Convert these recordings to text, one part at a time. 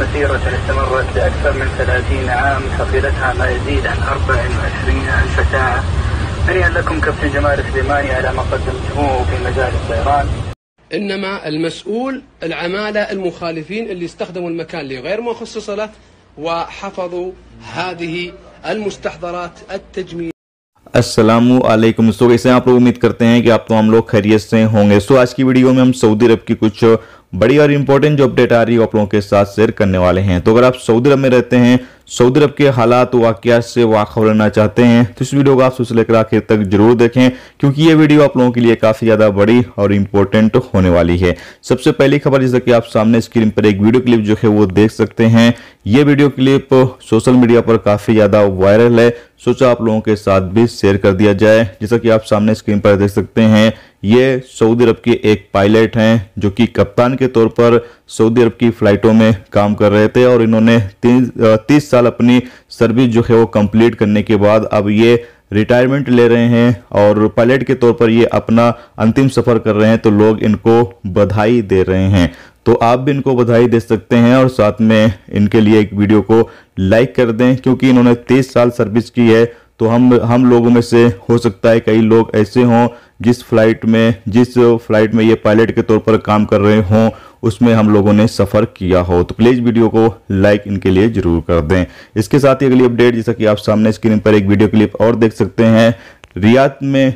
مسيرة استمرت لأكثر من 30 عام حفلتها ما يزيد عن 24 ألف ساعة هنيئا لكم كابتن جمال سليماني على ما قدمتموه في مجال الطيران إنما المسؤول العمالة المخالفين اللي استخدموا المكان اللي غير خصص له وحفظوا هذه المستحضرات التجميلية असलम सो कैसे आप लोग उम्मीद करते हैं कि आप तमाम लोग खैरियत से होंगे सो आज की वीडियो में हम सऊदी अरब की कुछ बड़ी और इंपॉर्टेंट जो अपडेट आ रही है आप लोगों के साथ शेयर करने वाले हैं तो अगर आप सऊदी अरब में रहते हैं सऊदी अरब के हालात वाकियात से वाकफ रहना चाहते हैं तो इस वीडियो को आप सोच लेकर आखिर तक जरूर देखें क्योंकि ये वीडियो आप लोगों के लिए काफ़ी ज़्यादा बड़ी और इम्पोर्टेंट होने वाली है सबसे पहली खबर जैसा कि आप सामने स्क्रीन पर एक वीडियो क्लिप जो है वो देख सकते हैं ये वीडियो क्लिप सोशल मीडिया पर काफ़ी ज़्यादा वायरल है सोचा आप लोगों के साथ भी शेयर कर दिया जाए जैसा कि आप सामने स्क्रीन पर देख सकते हैं ये सऊदी अरब के एक पायलट हैं जो कि कप्तान के तौर पर सऊदी अरब की फ़्लाइटों में काम कर रहे थे और इन्होंने तीन तीस साल अपनी सर्विस जो है वो कंप्लीट करने के बाद अब ये रिटायरमेंट ले रहे हैं और पायलट के तौर पर ये अपना अंतिम सफ़र कर रहे हैं तो लोग इनको बधाई दे रहे हैं तो आप भी इनको बधाई दे सकते हैं और साथ में इनके लिए एक वीडियो को लाइक कर दें क्योंकि इन्होंने 30 साल सर्विस की है तो हम हम लोगों में से हो सकता है कई लोग ऐसे हों जिस फ्लाइट में जिस फ्लाइट में ये पायलट के तौर पर काम कर रहे हों उसमें हम लोगों ने सफ़र किया हो तो प्लीज़ वीडियो को लाइक इनके लिए ज़रूर कर दें इसके साथ ही अगली अपडेट जैसा कि आप सामने स्क्रीन पर एक वीडियो क्लिप और देख सकते हैं रियाद में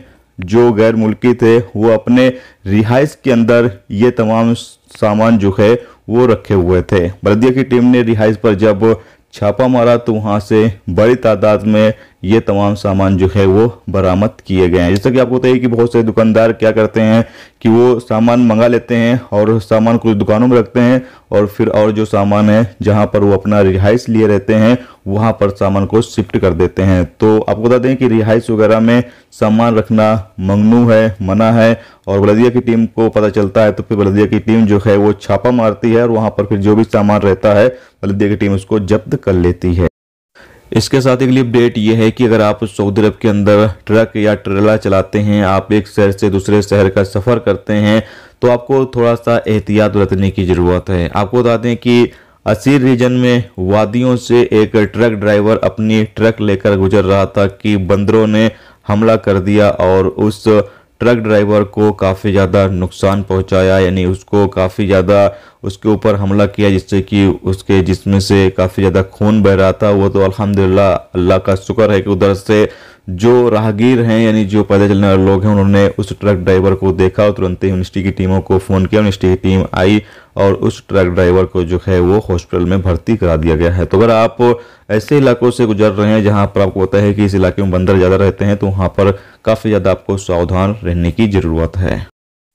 जो गैर मुल्की थे वो अपने रिहाइश के अंदर ये तमाम सामान जो है वो रखे हुए थे बल्दिया की टीम ने रिहाइश पर जब छापा मारा तो वहाँ से बड़ी तादाद में ये तमाम सामान जो है वो बरामद किए गए हैं जैसा कि आपको बताइए कि बहुत से दुकानदार क्या करते हैं कि वो सामान मंगा लेते हैं और सामान कुछ दुकानों में रखते हैं और फिर और जो सामान है जहाँ पर वो अपना रिहाइश लिए रहते हैं वहां पर सामान को शिफ्ट कर देते हैं तो आपको बता दें कि रिहाइश वगैरह में सामान रखना मंगनू है मना है और बलदिया की टीम को पता चलता है तो फिर बलदिया की टीम जो है वो छापा मारती है और वहाँ पर फिर जो भी सामान रहता है बलदिया की टीम उसको जब्त कर लेती है इसके साथ अगली अपडेट ये है कि अगर आप सऊदी अरब के अंदर ट्रक या ट्रेला चलाते हैं आप एक शहर से दूसरे शहर का सफ़र करते हैं तो आपको थोड़ा सा एहतियात बरतने की ज़रूरत है आपको बता दें कि असीर रीजन में वादियों से एक ट्रक ड्राइवर अपनी ट्रक लेकर गुजर रहा था कि बंदरों ने हमला कर दिया और उस ट्रक ड्राइवर को काफ़ी ज़्यादा नुकसान पहुंचाया यानी उसको काफ़ी ज़्यादा उसके ऊपर हमला किया जिससे कि उसके जिसमें से काफ़ी ज़्यादा खून बह रहा था वो तो अल्हम्दुलिल्लाह अल्लाह का शुक्र है कि उधर से जो राहगीर हैं यानी जो पैदल चलने वाले लोग हैं उन्होंने उस ट्रक ड्राइवर को देखा और तुरंत ही यूनिवर्सिटी की टीमों को फ़ोन किया यूनिवर्सिटी की टीम आई और उस ट्रक ड्राइवर को जो है वो हॉस्पिटल में भर्ती करा दिया गया है तो अगर आप ऐसे इलाकों से गुजर रहे हैं जहाँ पर आपको पता है कि इस इलाके में बंदर ज़्यादा रहते हैं तो वहाँ पर काफ़ी ज़्यादा आपको सावधान रहने की ज़रूरत है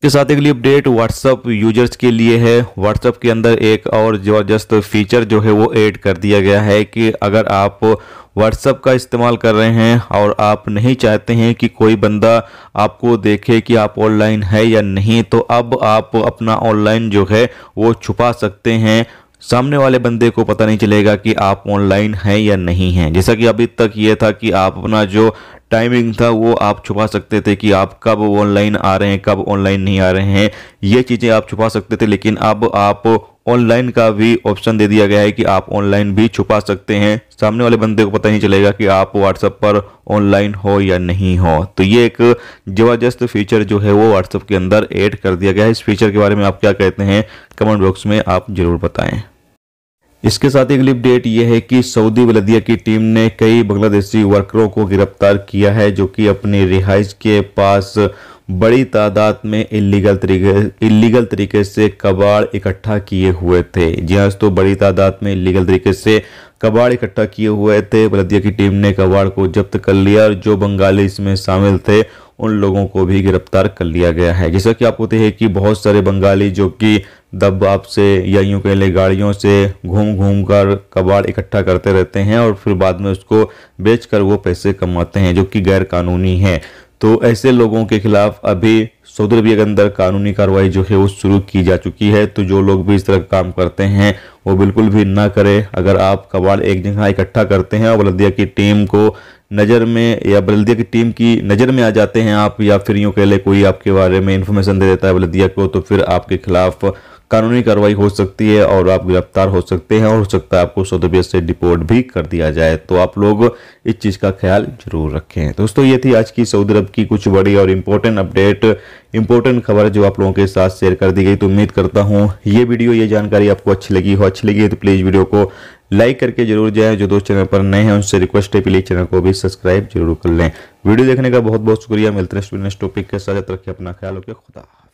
के साथ अगली अपडेट व्हाट्सअप यूजर्स के लिए है व्हाट्सअप के अंदर एक और ज़बरदस्त फीचर जो है वो ऐड कर दिया गया है कि अगर आप व्हाट्सअप का इस्तेमाल कर रहे हैं और आप नहीं चाहते हैं कि कोई बंदा आपको देखे कि आप ऑनलाइन है या नहीं तो अब आप अपना ऑनलाइन जो है वो छुपा सकते हैं सामने वाले बंदे को पता नहीं चलेगा कि आप ऑनलाइन हैं या नहीं हैं जैसा कि अभी तक ये था कि आप अपना जो टाइमिंग था वो आप छुपा सकते थे कि आप कब ऑनलाइन आ रहे हैं कब ऑनलाइन नहीं आ रहे हैं ये चीज़ें आप छुपा सकते थे लेकिन अब आप ऑनलाइन का भी ऑप्शन दे दिया गया है कि आप ऑनलाइन भी छुपा सकते हैं सामने वाले बंदे को पता नहीं चलेगा कि आप व्हाट्सएप पर ऑनलाइन हो या नहीं हो तो ये एक ज़बरदस्त फीचर जो है वो व्हाट्सएप के अंदर ऐड कर दिया गया है इस फीचर के बारे में आप क्या कहते हैं कमेंट बॉक्स में आप ज़रूर बताएं इसके साथ ही अगली अपडेट यह है कि सऊदी बलदिया की टीम ने कई बांग्लादेशी वर्करों को गिरफ्तार किया है जो कि अपनी रिहाइश के पास बड़ी तादाद में इलीगल तरीके इलीगल तरीके से कबाड़ इकट्ठा किए हुए थे जी हाँ तो बड़ी तादाद में इलीगल तरीके से कबाड़ इकट्ठा किए हुए थे बलदिया की टीम ने कबाड़ को जब्त कर लिया और जो बंगाली इसमें शामिल थे उन लोगों को भी गिरफ्तार कर लिया गया है जैसा कि आपको पता हैं कि बहुत सारे बंगाली जो कि दबाव से या यूँ कह लें गाड़ियों से घूम घूम कर कबाड़ इकट्ठा करते रहते हैं और फिर बाद में उसको बेच कर वो पैसे कमाते हैं जो कि गैर कानूनी है तो ऐसे लोगों के खिलाफ अभी सऊदी अरबिया के अंदर कानूनी कार्रवाई जो है वो शुरू की जा चुकी है तो जो लोग भी इस तरह काम करते हैं वो बिल्कुल भी ना करें अगर आप कबाड़ एक जगह इकट्ठा करते हैं और बलदिया की टीम को नज़र में या बलदिया की टीम की नज़र में आ जाते हैं आप या फिर यूँ कह लें कोई आपके बारे में इन्फॉर्मेशन दे देता है बलदिया को तो फिर आपके खिलाफ कानूनी कार्रवाई हो सकती है और आप गिरफ्तार हो सकते हैं और हो सकता है आपको सौदबियत से डिपोर्ट भी कर दिया जाए तो आप लोग इस चीज़ का ख्याल जरूर रखें दोस्तों ये थी आज की सऊदी अरब की कुछ बड़ी और इम्पोर्टेंट अपडेट इम्पोर्टेंट खबर जो आप लोगों के साथ शेयर कर दी गई तो उम्मीद करता हूँ ये वीडियो ये जानकारी आपको अच्छी लगी हो अच्छी लगी है तो प्लीज़ वीडियो को लाइक करके जरूर जाए जो दोस्त चैनल पर नए हैं उनसे रिक्वेस्ट है प्लीज चैनल को भी सब्सक्राइब जरूर कर लें वीडियो देखने का बहुत बहुत शुक्रिया मिलते हैं टॉपिक के साथ रखिए अपना ख्याल रखिए खुदा